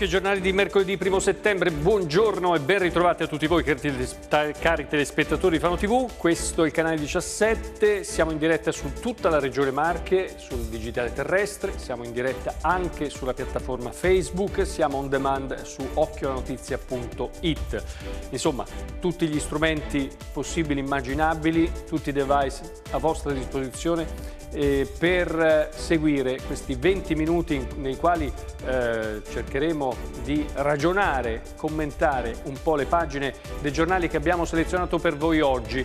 Doppio giornale di mercoledì 1 settembre, buongiorno e ben ritrovati a tutti voi cari telespettatori di Fano TV, questo è il canale 17, siamo in diretta su tutta la regione Marche, sul digitale terrestre, siamo in diretta anche sulla piattaforma Facebook, siamo on demand su occhiolanotizia.it. Insomma, tutti gli strumenti possibili, immaginabili, tutti i device a vostra disposizione eh, per eh, seguire questi 20 minuti nei quali eh, cercheremo di ragionare, commentare un po' le pagine dei giornali che abbiamo selezionato per voi oggi.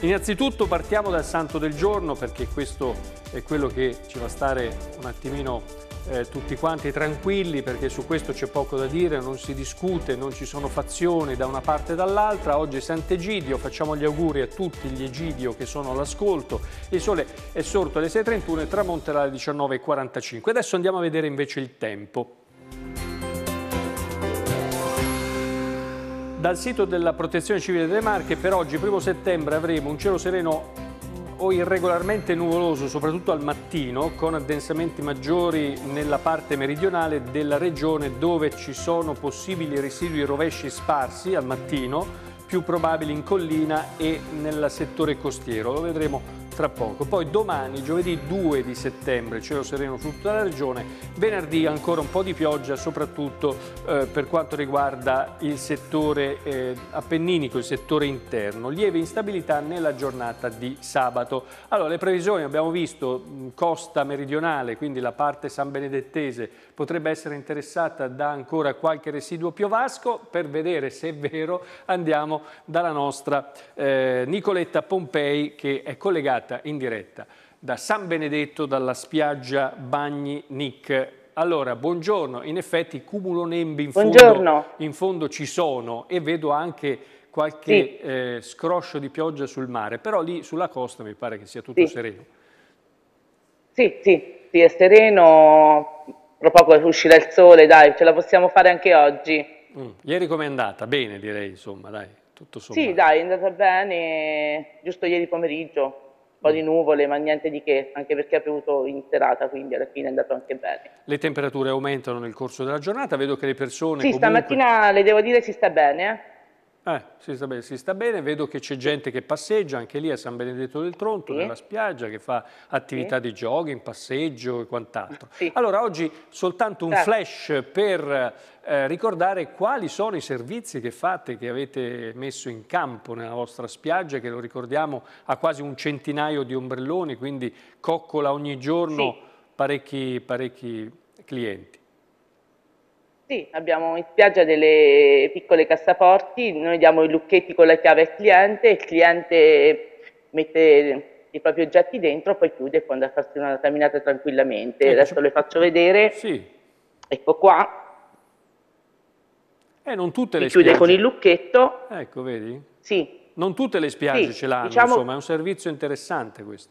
Innanzitutto partiamo dal santo del giorno perché questo è quello che ci va a stare un attimino eh, tutti quanti tranquilli perché su questo c'è poco da dire, non si discute, non ci sono fazioni da una parte e dall'altra. Oggi è Sant'Egidio, facciamo gli auguri a tutti gli Egidio che sono all'ascolto. Il sole è sorto alle 6.31 e tramonterà alle 19.45. Adesso andiamo a vedere invece il tempo. Dal sito della Protezione Civile delle Marche per oggi, primo settembre, avremo un cielo sereno tempo irregolarmente nuvoloso, soprattutto al mattino, con addensamenti maggiori nella parte meridionale della regione dove ci sono possibili residui rovesci sparsi al mattino, più probabili in collina e nel settore costiero. Lo vedremo tra poco. Poi domani, giovedì 2 di settembre, cielo sereno su tutta la regione, venerdì ancora un po' di pioggia, soprattutto eh, per quanto riguarda il settore eh, appenninico, il settore interno, lieve instabilità nella giornata di sabato. Allora, le previsioni abbiamo visto, mh, costa meridionale, quindi la parte san benedettese, potrebbe essere interessata da ancora qualche residuo piovasco, per vedere se è vero andiamo dalla nostra eh, Nicoletta Pompei che è collegata collegata in diretta da San Benedetto, dalla spiaggia Bagni Nick. Allora, buongiorno, in effetti cumulo nembi in fondo, in fondo ci sono e vedo anche qualche sì. eh, scroscio di pioggia sul mare, però lì sulla costa mi pare che sia tutto sì. sereno. Sì, sì, sì, è sereno, tra poco uscirà il sole, dai, ce la possiamo fare anche oggi. Mm. Ieri com'è andata? Bene direi, insomma, dai, tutto sommato. Sì, dai, è andata bene, giusto ieri pomeriggio, po' di nuvole, ma niente di che, anche perché ha piovuto in serata, quindi alla fine è andato anche bene. Le temperature aumentano nel corso della giornata, vedo che le persone Sì, comunque... stamattina le devo dire si sta bene, eh? Eh, si, sta bene, si sta bene, vedo che c'è gente che passeggia anche lì a San Benedetto del Tronto, sì. nella spiaggia, che fa attività sì. di jogging, passeggio e quant'altro. Sì. Allora, oggi soltanto un certo. flash per eh, ricordare quali sono i servizi che fate, che avete messo in campo nella vostra spiaggia, che lo ricordiamo ha quasi un centinaio di ombrelloni, quindi coccola ogni giorno parecchi, parecchi clienti. Sì, abbiamo in spiaggia delle piccole cassaporti, noi diamo i lucchetti con la chiave al cliente, il cliente mette i propri oggetti dentro, poi chiude e può andare a farsi una camminata tranquillamente. Ecco, Adesso le faccio vedere. Sì. Ecco qua. Eh, non tutte le spiagge. con il lucchetto. Ecco, vedi? Sì. Non tutte le spiagge sì, ce l'hanno, diciamo... insomma, è un servizio interessante questo.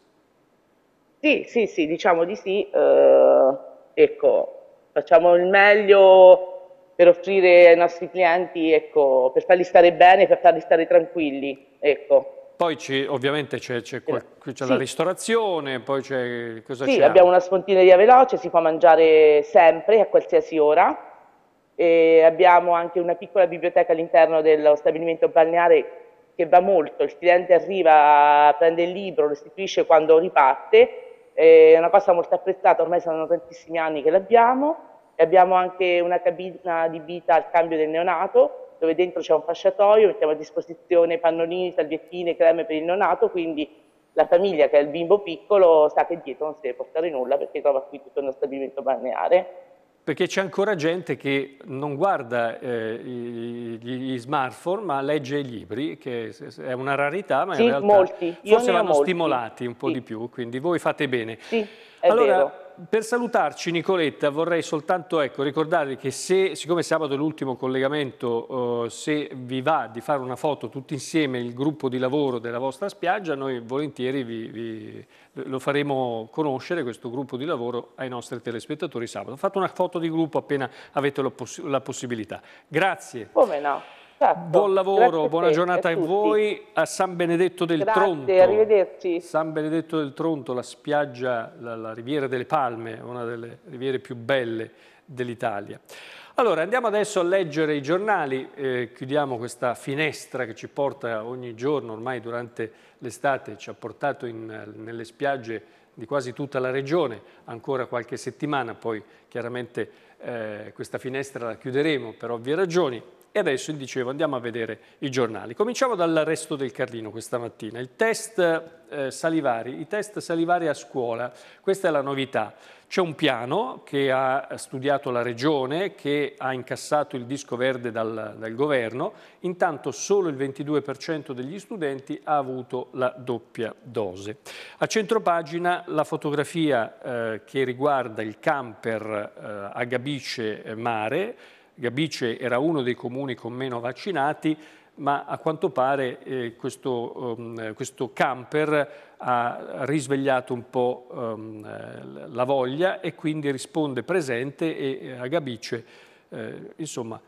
Sì, sì, sì, diciamo di sì. Eh, ecco, facciamo il meglio per offrire ai nostri clienti, ecco, per farli stare bene, per farli stare tranquilli. Ecco. Poi ovviamente c'è, sì. la ristorazione, poi c'è... Cosa sì, abbiamo una spontineria veloce, si può mangiare sempre, a qualsiasi ora. E abbiamo anche una piccola biblioteca all'interno dello stabilimento balneare che va molto, il cliente arriva, prende il libro, lo restituisce quando riparte, è una cosa molto apprezzata, ormai sono tantissimi anni che l'abbiamo e abbiamo anche una cabina di vita al cambio del neonato, dove dentro c'è un fasciatoio, mettiamo a disposizione pannolini, salviettine, creme per il neonato, quindi la famiglia che ha il bimbo piccolo sa che dietro non si deve portare nulla perché trova qui tutto uno stabilimento balneare. Perché c'è ancora gente che non guarda eh, gli smartphone ma legge i libri, che è una rarità, ma sì, in realtà molti. forse vanno molti. stimolati un po' sì. di più, quindi voi fate bene. Sì, è allora, vero per salutarci Nicoletta vorrei soltanto ecco, ricordarvi che se, siccome sabato è l'ultimo collegamento, eh, se vi va di fare una foto tutti insieme il gruppo di lavoro della vostra spiaggia, noi volentieri vi, vi, lo faremo conoscere questo gruppo di lavoro ai nostri telespettatori sabato. Fate una foto di gruppo appena avete la, poss la possibilità. Grazie. Come no? Certo. Buon lavoro, buona giornata a, voi a San Benedetto del Grazie, Tronto. arrivederci. San Benedetto del Tronto, la spiaggia, la, la riviera delle Palme, una delle riviere più belle dell'Italia. Allora, andiamo adesso a leggere i giornali, eh, chiudiamo questa finestra che ci porta ogni giorno, ormai durante l'estate, ci ha portato in, nelle spiagge di quasi tutta la regione, ancora qualche settimana, poi chiaramente eh, questa finestra la chiuderemo per ovvie ragioni. E adesso, dicevo, andiamo a vedere i giornali. Cominciamo dall'arresto del Carlino questa mattina. Il test eh, salivari, i test salivari a scuola, questa è la novità. C'è un piano che ha studiato la Regione, che ha incassato il disco verde dal, dal governo, intanto solo il 22% degli studenti ha avuto la doppia dose. A centropagina la fotografia eh, che riguarda il camper eh, a Gabice eh, Mare, Gabice era uno dei comuni con meno vaccinati, ma a quanto pare eh, questo, um, questo, camper ha risvegliato un po' um, la voglia e quindi risponde presente e eh, a Gabice, eh, insomma,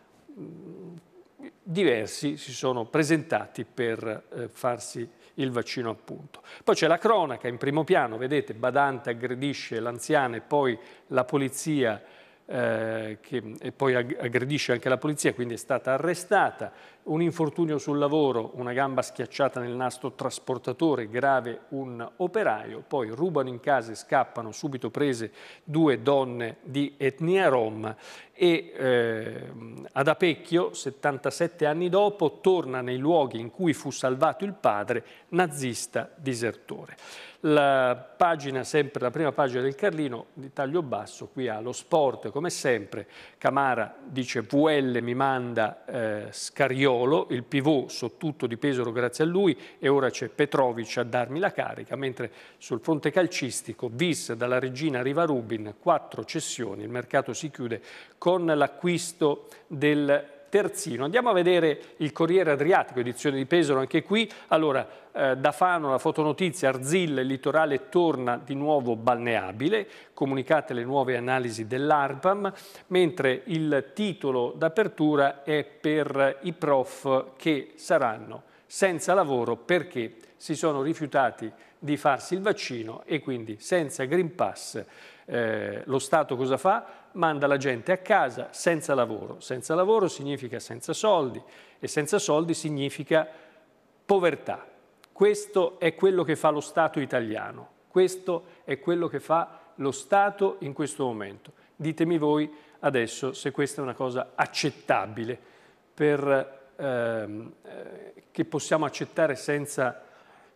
diversi si sono presentati per eh, farsi il vaccino appunto. Poi c'è la cronaca in primo piano, vedete, Badante aggredisce l'anziana e poi la polizia eh, che poi aggredisce anche la polizia, quindi è stata arrestata, un infortunio sul lavoro, una gamba schiacciata nel nastro trasportatore, grave un operaio, poi rubano in casa e scappano subito prese due donne di etnia rom e eh, ad Apecchio, 77 anni dopo, torna nei luoghi in cui fu salvato il padre, nazista disertore. La pagina, sempre la prima pagina del Carlino, di taglio basso, qui ha lo sport, come sempre, Camara dice VL mi manda eh, Scariolo, Zaniolo, il pivot su tutto di Pesaro grazie a lui e ora c'è Petrovic a darmi la carica, mentre sul fronte calcistico vis dalla regina Riva Rubin, quattro cessioni, il mercato si chiude con l'acquisto del terzino. Andiamo a vedere il Corriere Adriatico, edizione di Pesaro, anche qui. Allora, eh, da Fano la fotonotizia, Arzilla, il litorale torna di nuovo balneabile, comunicate le nuove analisi dell'ARPAM, mentre il titolo d'apertura è per i prof che saranno senza lavoro perché si sono rifiutati di farsi il vaccino e quindi senza Green Pass eh, lo Stato cosa fa? manda la gente a casa senza lavoro. Senza lavoro significa senza soldi e senza soldi significa povertà. Questo è quello che fa lo Stato italiano, questo è quello che fa lo Stato in questo momento. Ditemi voi adesso se questa è una cosa accettabile per, ehm, eh, che possiamo accettare senza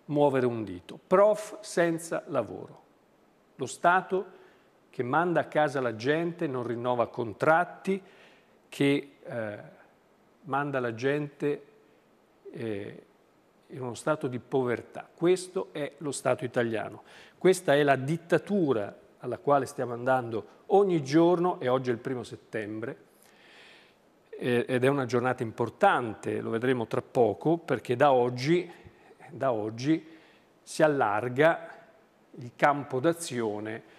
muovere un dito. Prof senza lavoro. Lo Stato che manda a casa la gente, non rinnova contratti, che eh, manda la gente eh, in uno stato di povertà. Questo è lo Stato italiano. Questa è la dittatura alla quale stiamo andando ogni giorno e oggi è il primo settembre eh, ed è una giornata importante, lo vedremo tra poco, perché da oggi, da oggi si allarga il campo d'azione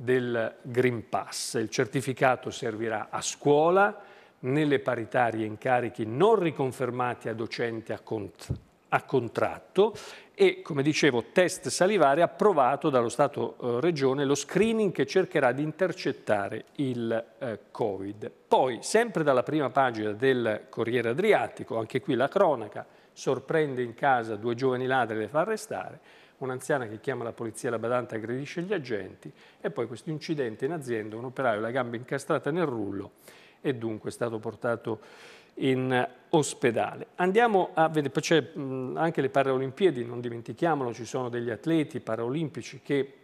del Green Pass. Il certificato servirà a scuola, nelle paritarie incarichi non riconfermati a docenti a, cont a contratto e, come dicevo, test salivare approvato dallo Stato-Regione eh, lo screening che cercherà di intercettare il eh, Covid. Poi, sempre dalla prima pagina del Corriere Adriatico, anche qui la cronaca, sorprende in casa due giovani ladri e le fa arrestare, un'anziana che chiama la polizia, la badante aggredisce gli agenti e poi questo incidente in azienda, un operaio, la gamba incastrata nel rullo e dunque è stato portato in ospedale. Andiamo a vedere, c'è anche le Paralimpiadi, non dimentichiamolo, ci sono degli atleti paraolimpici che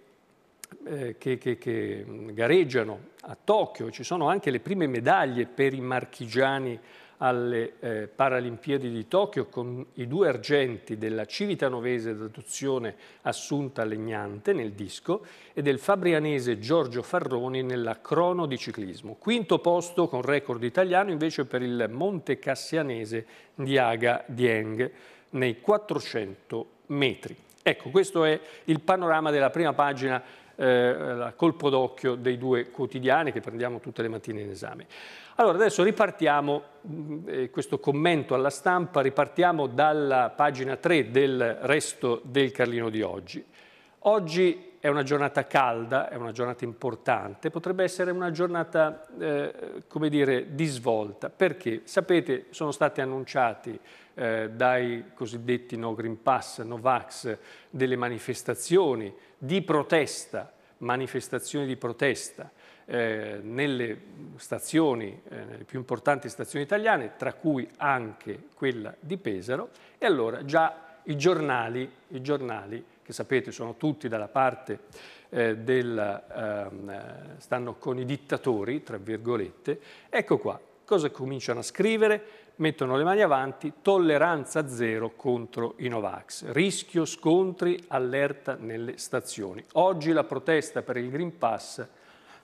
eh, che, che, che, gareggiano a Tokyo, ci sono anche le prime medaglie per i marchigiani alle eh, Paralimpiadi di Tokyo con i due argenti della civitanovese d'adozione Assunta Legnante nel disco e del fabrianese Giorgio Farroni nella crono di ciclismo. Quinto posto con record italiano invece per il montecassianese Diaga Dieng nei 400 metri. Ecco, questo è il panorama della prima pagina eh, colpo d'occhio dei due quotidiani che prendiamo tutte le mattine in esame. Allora adesso ripartiamo, mm, eh, questo commento alla stampa, ripartiamo dalla pagina 3 del resto del Carlino di oggi. Oggi è una giornata calda, è una giornata importante, potrebbe essere una giornata, eh, come dire, di svolta, perché, sapete, sono stati annunciati eh, dai cosiddetti no Green Pass, no Vax, delle manifestazioni di protesta, manifestazioni di protesta eh, nelle stazioni, eh, nelle più importanti stazioni italiane, tra cui anche quella di Pesaro, e allora già i giornali, i giornali che sapete sono tutti dalla parte eh, della, ehm, stanno con i dittatori, tra virgolette, ecco qua, cosa cominciano a scrivere? mettono le mani avanti, tolleranza zero contro i Novax, rischio scontri, allerta nelle stazioni. Oggi la protesta per il Green Pass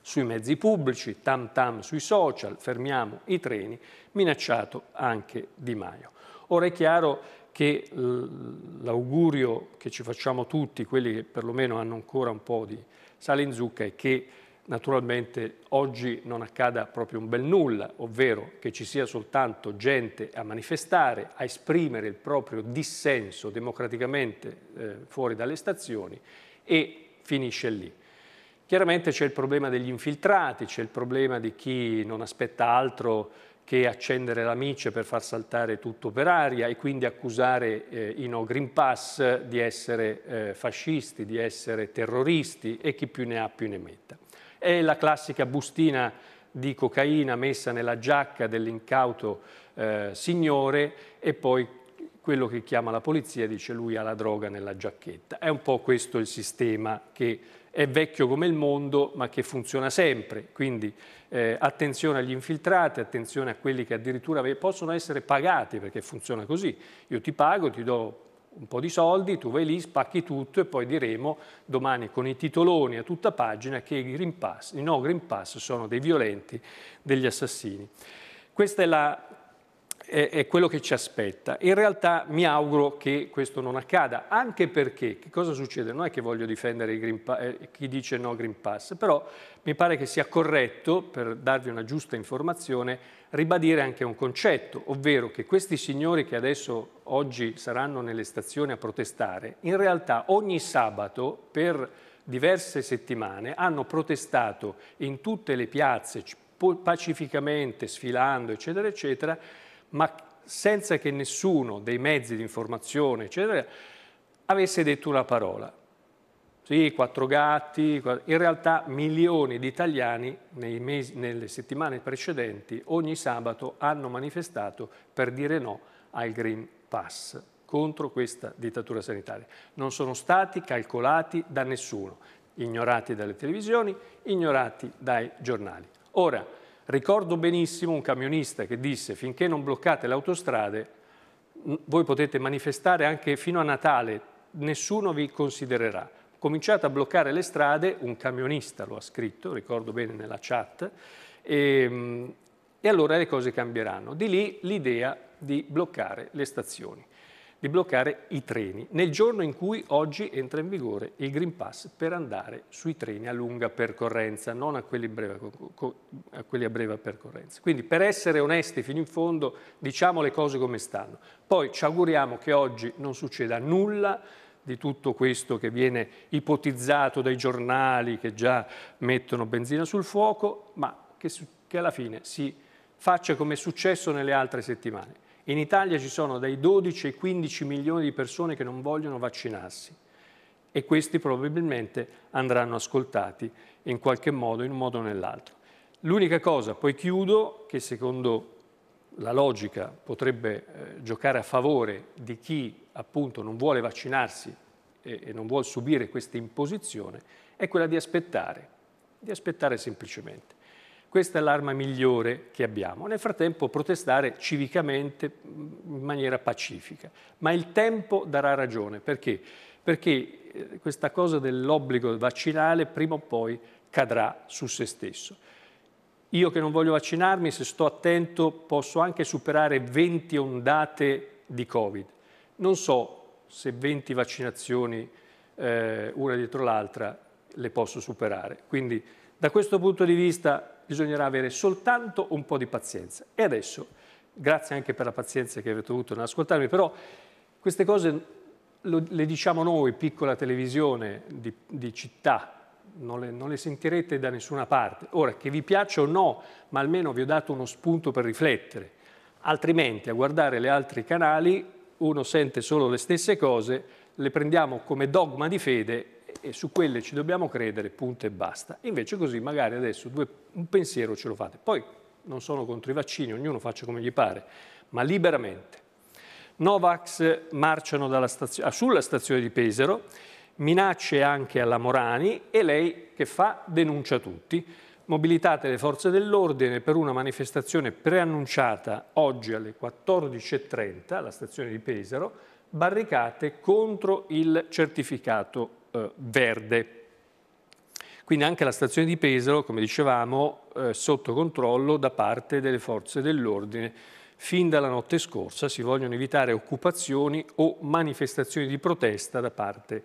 sui mezzi pubblici, tam tam sui social, fermiamo i treni, minacciato anche Di Maio. Ora è chiaro che l'augurio che ci facciamo tutti, quelli che perlomeno hanno ancora un po' di sale in zucca, è che naturalmente oggi non accada proprio un bel nulla, ovvero che ci sia soltanto gente a manifestare, a esprimere il proprio dissenso democraticamente eh, fuori dalle stazioni e finisce lì. Chiaramente c'è il problema degli infiltrati, c'è il problema di chi non aspetta altro che accendere l'amice per far saltare tutto per aria e quindi accusare eh, i no Green Pass di essere eh, fascisti, di essere terroristi e chi più ne ha più ne metta. È la classica bustina di cocaina messa nella giacca dell'incauto eh, signore e poi quello che chiama la polizia dice lui ha la droga nella giacchetta. È un po' questo il sistema che è vecchio come il mondo ma che funziona sempre, quindi eh, attenzione agli infiltrati, attenzione a quelli che addirittura possono essere pagati perché funziona così, io ti pago, ti do un po' di soldi, tu vai lì, spacchi tutto e poi diremo domani con i titoloni a tutta pagina che i, Green Pass, i no Green Pass sono dei violenti, degli assassini. Questa è la è quello che ci aspetta. In realtà mi auguro che questo non accada, anche perché, che cosa succede? Non è che voglio difendere eh, chi dice no Green Pass, però mi pare che sia corretto, per darvi una giusta informazione, ribadire anche un concetto, ovvero che questi signori che adesso oggi saranno nelle stazioni a protestare, in realtà ogni sabato per diverse settimane hanno protestato in tutte le piazze pacificamente, sfilando, eccetera, eccetera, ma senza che nessuno dei mezzi di informazione, eccetera, avesse detto una parola. Sì, quattro gatti, in realtà milioni di italiani mesi, nelle settimane precedenti ogni sabato hanno manifestato per dire no al Green Pass contro questa dittatura sanitaria. Non sono stati calcolati da nessuno, ignorati dalle televisioni, ignorati dai giornali. Ora, Ricordo benissimo un camionista che disse finché non bloccate le autostrade voi potete manifestare anche fino a Natale, nessuno vi considererà. Cominciate a bloccare le strade, un camionista lo ha scritto, ricordo bene nella chat, e, ehm, e allora le cose cambieranno. Di lì l'idea di bloccare le stazioni di bloccare i treni nel giorno in cui oggi entra in vigore il Green Pass per andare sui treni a lunga percorrenza, non a quelli, breve, a quelli a breve percorrenza. Quindi per essere onesti fino in fondo diciamo le cose come stanno. Poi ci auguriamo che oggi non succeda nulla di tutto questo che viene ipotizzato dai giornali che già mettono benzina sul fuoco, ma che, che alla fine si faccia come è successo nelle altre settimane in Italia ci sono dai 12 ai 15 milioni di persone che non vogliono vaccinarsi e questi probabilmente andranno ascoltati in qualche modo, in un modo o nell'altro. L'unica cosa, poi chiudo, che secondo la logica potrebbe eh, giocare a favore di chi appunto non vuole vaccinarsi e, e non vuole subire questa imposizione, è quella di aspettare, di aspettare semplicemente. Questa è l'arma migliore che abbiamo. Nel frattempo protestare civicamente mm, in maniera pacifica. Ma il tempo darà ragione. Perché? Perché eh, questa cosa dell'obbligo vaccinale prima o poi cadrà su se stesso. Io che non voglio vaccinarmi, se sto attento, posso anche superare 20 ondate di Covid. Non so se 20 vaccinazioni eh, una dietro l'altra le posso superare. Quindi da questo punto di vista bisognerà avere soltanto un po' di pazienza. E adesso, grazie anche per la pazienza che avete avuto nell'ascoltarmi, però queste cose lo, le diciamo noi, piccola televisione di, di città, non le, non le, sentirete da nessuna parte. Ora, che vi piaccia o no, ma almeno vi ho dato uno spunto per riflettere. Altrimenti, a guardare gli altri canali, uno sente solo le stesse cose, le prendiamo come dogma di fede e su quelle ci dobbiamo credere, punto e basta. Invece così magari adesso due, un pensiero ce lo fate. Poi non sono contro i vaccini, ognuno faccia come gli pare, ma liberamente. Novax marciano stazio ah, sulla stazione di Pesaro, minacce anche alla Morani e lei che fa denuncia tutti. Mobilitate le forze dell'ordine per una manifestazione preannunciata oggi alle 14.30 alla stazione di Pesaro, barricate contro il certificato eh, verde. Quindi anche la stazione di Pesaro, come dicevamo, eh, sotto controllo da parte delle forze dell'ordine. Fin dalla notte scorsa si vogliono evitare occupazioni o manifestazioni di protesta da parte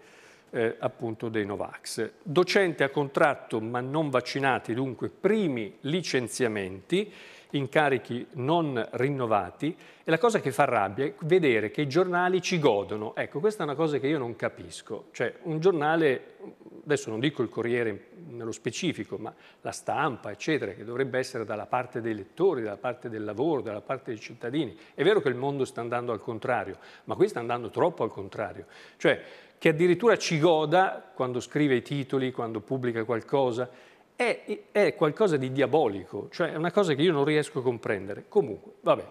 eh, appunto dei Novax. Docente a contratto ma non vaccinati, dunque primi licenziamenti incarichi non rinnovati e la cosa che fa rabbia è vedere che i giornali ci godono. Ecco, questa è una cosa che io non capisco. Cioè, un giornale, adesso non dico il Corriere nello specifico, ma la stampa, eccetera, che dovrebbe essere dalla parte dei lettori, dalla parte del lavoro, dalla parte dei cittadini. È vero che il mondo sta andando al contrario, ma qui sta andando troppo al contrario. Cioè, che addirittura ci goda quando scrive i titoli, quando pubblica qualcosa, è, è qualcosa di diabolico, cioè è una cosa che io non riesco a comprendere. Comunque, vabbè,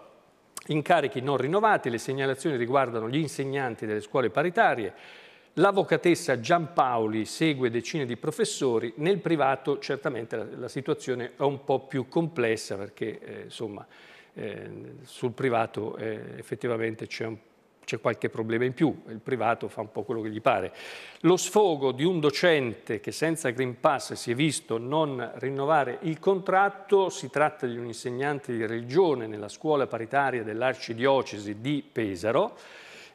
incarichi non rinnovati, le segnalazioni riguardano gli insegnanti delle scuole paritarie, l'avvocatessa Giampaoli segue decine di professori, nel privato certamente la, la situazione è un po' più complessa perché eh, insomma eh, sul privato eh, effettivamente c'è un c'è qualche problema in più, il privato fa un po' quello che gli pare. Lo sfogo di un docente che senza Green Pass si è visto non rinnovare il contratto, si tratta di un insegnante di religione nella scuola paritaria dell'arcidiocesi di Pesaro,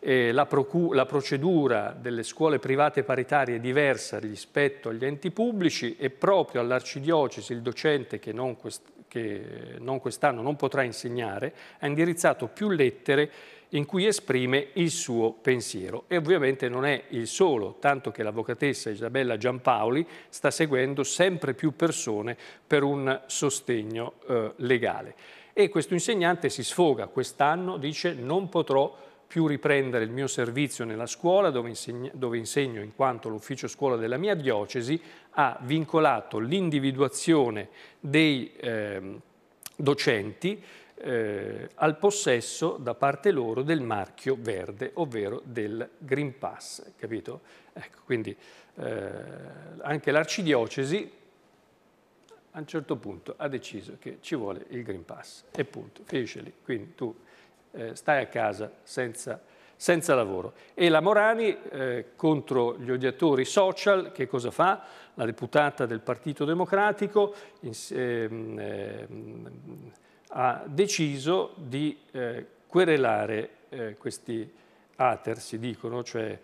eh, la, la, procedura delle scuole private paritarie è diversa rispetto agli enti pubblici e proprio all'arcidiocesi il docente che non, quest che non quest'anno non potrà insegnare ha indirizzato più lettere in cui esprime il suo pensiero. E ovviamente non è il solo, tanto che l'avvocatessa Isabella Giampaoli sta seguendo sempre più persone per un sostegno eh, legale. E questo insegnante si sfoga quest'anno, dice non potrò più riprendere il mio servizio nella scuola dove insegno, dove insegno in quanto l'ufficio scuola della mia diocesi ha vincolato l'individuazione dei eh, docenti eh, al possesso da parte loro del marchio verde, ovvero del Green Pass, capito? Ecco, quindi eh, anche l'arcidiocesi a un certo punto ha deciso che ci vuole il Green Pass e punto, finisce lì. Quindi tu eh, stai a casa senza, senza, lavoro. E la Morani eh, contro gli odiatori social che cosa fa? La deputata del Partito Democratico in, ehm, ehm, ha deciso di eh, querelare eh, questi hater, si dicono, cioè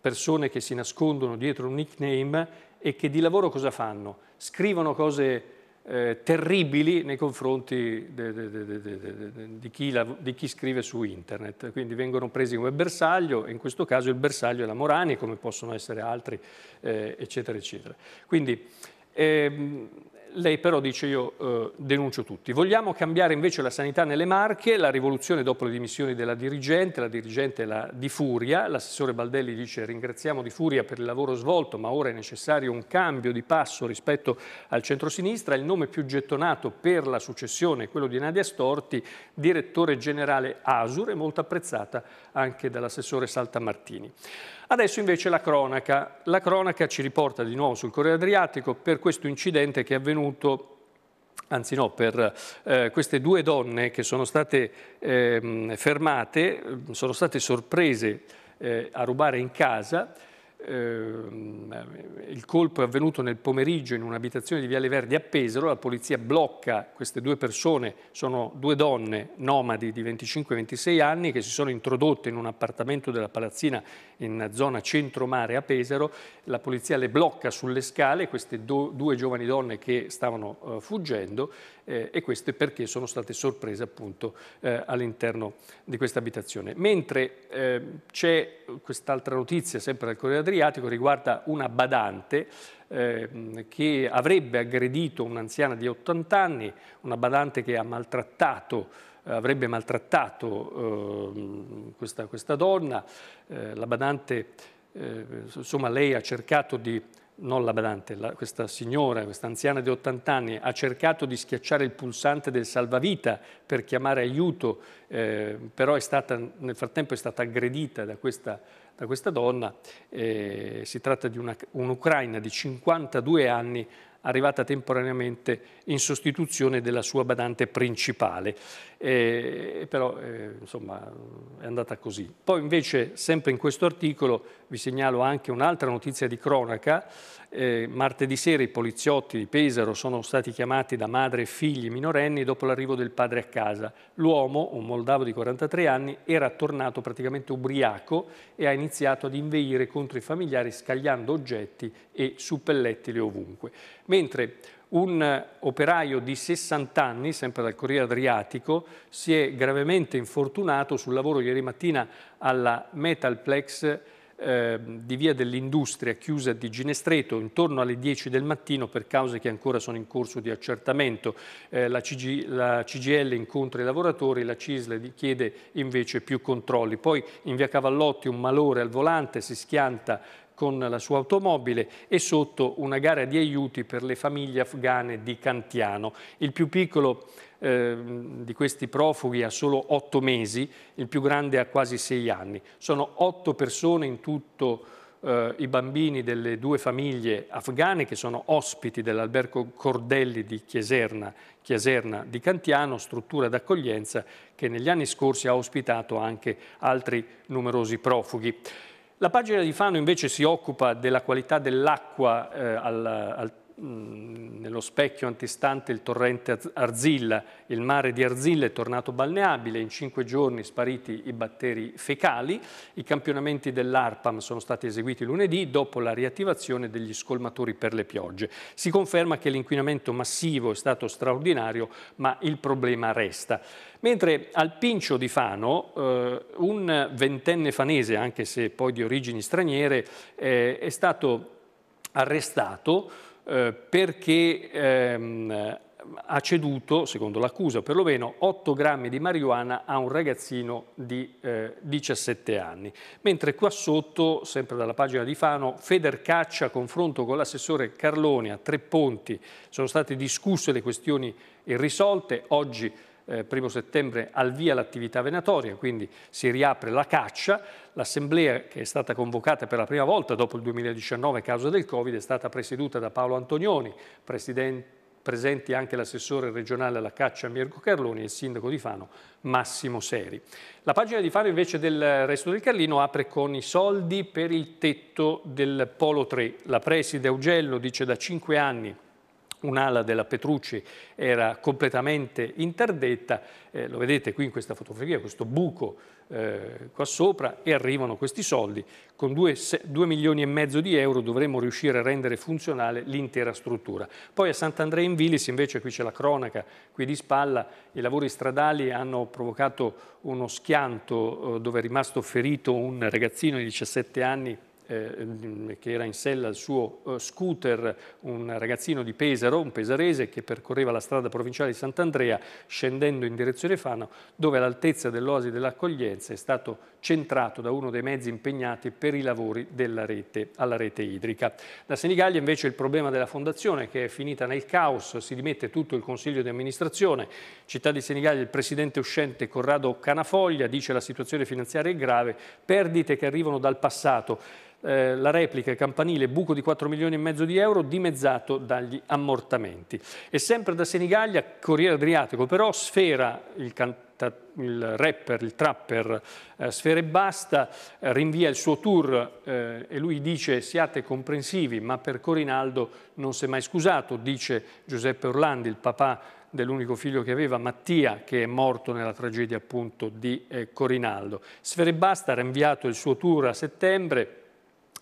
persone che si nascondono dietro un nickname e che di lavoro cosa fanno? Scrivono cose eh, terribili nei confronti di, chi scrive su internet. Quindi vengono presi come bersaglio, e in questo caso il bersaglio è la Morani, come possono essere altri, eh, eccetera, eccetera. Quindi ehm, lei però dice io eh, denuncio tutti. Vogliamo cambiare invece la sanità nelle Marche, la rivoluzione dopo le dimissioni della dirigente, la dirigente la Di Furia, l'assessore Baldelli dice ringraziamo Di Furia per il lavoro svolto ma ora è necessario un cambio di passo rispetto al centrosinistra, il nome più gettonato per la successione è quello di Nadia Storti, direttore generale Asur e molto apprezzata anche dall'assessore Saltamartini. Martini. Adesso invece la cronaca. La cronaca ci riporta di nuovo sul Corriere Adriatico per questo incidente che è avvenuto anzi no, per eh, queste due donne che sono state eh, fermate, sono state sorprese eh, a rubare in casa Ehm, eh, il colpo è avvenuto nel pomeriggio in un'abitazione di Viale Verdi a Pesaro, la polizia blocca queste due persone, sono due donne nomadi di 25-26 anni che si sono introdotte in un appartamento della palazzina in zona centromare a Pesaro, la polizia le blocca sulle scale, queste due giovani donne che stavano eh, fuggendo eh, e queste perché sono state sorprese appunto all'interno di questa abitazione. Mentre ehm, c'è quest'altra notizia sempre dal Corriere della Adriatico riguarda una badante ehm, che avrebbe aggredito un'anziana di 80 anni, una badante che ha maltrattato eh, avrebbe maltrattato eh, questa, questa, donna, eh, la badante, eh, insomma lei ha cercato di, non la badante, la, questa signora, questa anziana di 80 anni, ha cercato di schiacciare il pulsante del salvavita per chiamare aiuto, eh, però è stata, nel frattempo è stata aggredita da questa da questa donna. Eh, si tratta di un'Ucraina di 52 anni arrivata temporaneamente in sostituzione della sua badante principale eh, però eh, insomma è andata così. Poi invece sempre in questo articolo vi segnalo anche un'altra notizia di cronaca, eh, martedì sera i poliziotti di Pesaro sono stati chiamati da madre e figli minorenni dopo l'arrivo del padre a casa. L'uomo, un moldavo di 43 anni, era tornato praticamente ubriaco e ha iniziato ad inveire contro i familiari scagliando oggetti e suppellettili ovunque. Mentre un operaio di 60 anni, sempre dal Corriere Adriatico, si è gravemente infortunato sul lavoro ieri mattina alla Metalplex eh, di via dell'Industria, chiusa di Ginestreto, intorno alle 10 del mattino per cause che ancora sono in corso di accertamento. Eh, la, CG, la, CGL incontra i lavoratori, la CISL chiede invece più controlli. Poi in via Cavallotti un malore al volante, si schianta con la sua automobile e sotto una gara di aiuti per le famiglie afghane di Cantiano. Il più piccolo eh, di questi profughi ha solo otto mesi, il più grande ha quasi sei anni. Sono otto persone in tutto eh, i bambini delle due famiglie afghane che sono ospiti dell'albergo Cordelli di Chieserna, Chieserna di Cantiano, struttura d'accoglienza che negli anni scorsi ha ospitato anche altri numerosi profughi. La pagina di Fano invece si occupa della qualità dell'acqua eh, al, al Mm, nello specchio antistante il torrente Arzilla, il mare di Arzilla è tornato balneabile, in cinque giorni spariti i batteri fecali, i campionamenti dell'ARPAM sono stati eseguiti lunedì dopo la riattivazione degli scolmatori per le piogge. Si conferma che l'inquinamento massivo è stato straordinario, ma il problema resta. Mentre al Pincio di Fano, eh, un ventenne fanese, anche se poi di origini straniere, eh, è stato arrestato eh, perché ehm, ha ceduto, secondo l'accusa perlomeno, 8 grammi di marijuana a un ragazzino di eh, 17 anni. Mentre qua sotto, sempre dalla pagina di Fano, Feder Caccia, confronto con l'assessore Carloni a Tre Ponti, sono state discusse le questioni irrisolte, oggi eh, 1 settembre al via l'attività venatoria, quindi si riapre la caccia, l'assemblea che è stata convocata per la prima volta dopo il 2019 a causa del Covid è stata presieduta da Paolo Antonioni, presidente presenti anche l'assessore regionale alla caccia Mirko Carloni e il sindaco di Fano Massimo Seri. La pagina di Fano invece del resto del Carlino apre con i soldi per il tetto del Polo 3. La preside Augello dice da cinque anni un'ala della Petrucci era completamente interdetta, eh, lo vedete qui in questa fotografia, questo buco eh, qua sopra e arrivano questi soldi. Con 2 milioni e mezzo di euro dovremmo riuscire a rendere funzionale l'intera struttura. Poi a Sant'Andrea in Vilis invece, qui c'è la cronaca, qui di spalla, i lavori stradali hanno provocato uno schianto eh, dove è rimasto ferito un ragazzino di 17 anni eh, che era in sella al suo eh, scooter, un ragazzino di Pesaro, un pesarese che percorreva la strada provinciale di Sant'Andrea scendendo in direzione Fano, dove all'altezza dell'oasi dell'accoglienza è stato centrato da uno dei mezzi impegnati per i lavori rete, alla rete idrica. Da Senigallia invece il problema della fondazione che è finita nel caos, si dimette tutto il consiglio di amministrazione. Città di Senigallia il presidente uscente Corrado Canafoglia dice la situazione finanziaria è grave, perdite che arrivano dal passato. Eh, la replica campanile buco di 4 milioni e mezzo di euro dimezzato dagli ammortamenti. E sempre da Senigallia, Corriere Adriatico, però sfera il cantone il rapper, il trapper eh, Sfere Basta, eh, rinvia il suo tour eh, e lui dice siate comprensivi, ma per Corinaldo non si è mai scusato, dice Giuseppe Orlandi, il papà dell'unico figlio che aveva, Mattia, che è morto nella tragedia appunto di eh, Corinaldo. Sfere Basta ha rinviato il suo tour a settembre,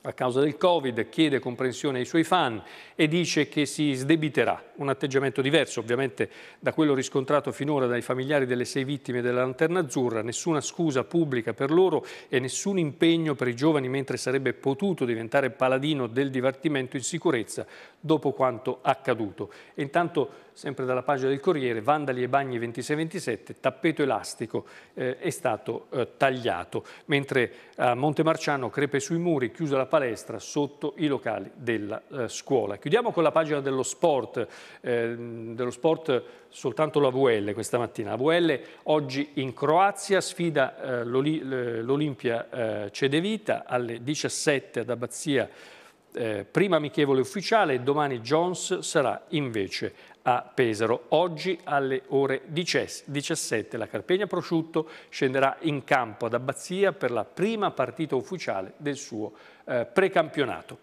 a causa del Covid, chiede comprensione ai suoi fan e dice che si sdebiterà. Un atteggiamento diverso ovviamente da quello riscontrato finora dai familiari delle sei vittime della Lanterna Azzurra. Nessuna scusa pubblica per loro e nessun impegno per i giovani mentre sarebbe potuto diventare paladino del divertimento in sicurezza dopo quanto accaduto. E intanto sempre dalla pagina del Corriere, Vandali e Bagni 26-27, tappeto elastico eh, è stato eh, tagliato, mentre a Montemarciano crepe sui muri, chiusa la palestra sotto i locali della eh, scuola. Chiudiamo con la pagina dello sport, eh, dello sport soltanto la VL questa mattina. La VL oggi in Croazia sfida eh, eh, l'Olimpia Cedevita alle 17 ad Abbazia eh, prima amichevole ufficiale e domani Jones sarà invece a Pesaro. Oggi alle ore 17 la Carpegna Prosciutto scenderà in campo ad Abbazia per la prima partita ufficiale del suo eh, precampionato.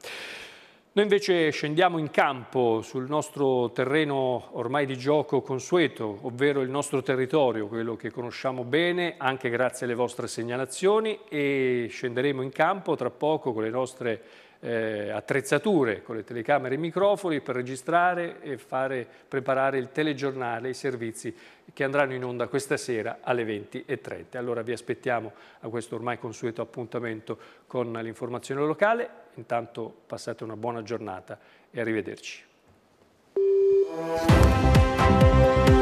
Noi invece scendiamo in campo sul nostro terreno ormai di gioco consueto, ovvero il nostro territorio, quello che conosciamo bene, anche grazie alle vostre segnalazioni, e scenderemo in campo tra poco con le nostre eh, attrezzature con le telecamere e i microfoni per registrare e fare, preparare il telegiornale, i servizi che andranno in onda questa sera alle 20.30. Allora vi aspettiamo a questo ormai consueto appuntamento con l'informazione locale. Intanto passate una buona giornata e arrivederci.